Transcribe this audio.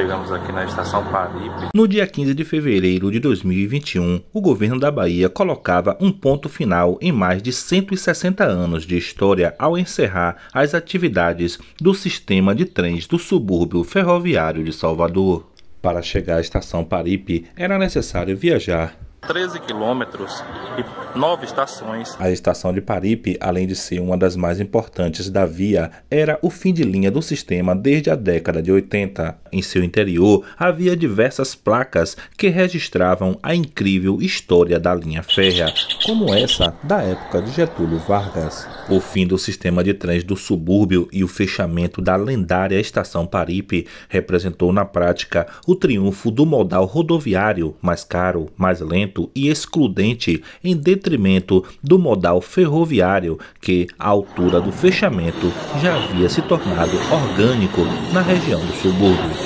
chegamos aqui na estação Paripe. No dia 15 de fevereiro de 2021, o governo da Bahia colocava um ponto final em mais de 160 anos de história ao encerrar as atividades do sistema de trens do subúrbio ferroviário de Salvador. Para chegar à estação Paripe, era necessário viajar 13 quilômetros e nove estações. A estação de Paripe, além de ser uma das mais importantes da via, era o fim de linha do sistema desde a década de 80. Em seu interior havia diversas placas que registravam a incrível história da linha férrea, como essa da época de Getúlio Vargas. O fim do sistema de trens do subúrbio e o fechamento da lendária estação Paripe representou na prática o triunfo do modal rodoviário mais caro, mais lento e excludente em detrimento do modal ferroviário que, à altura do fechamento, já havia se tornado orgânico na região do subúrbio.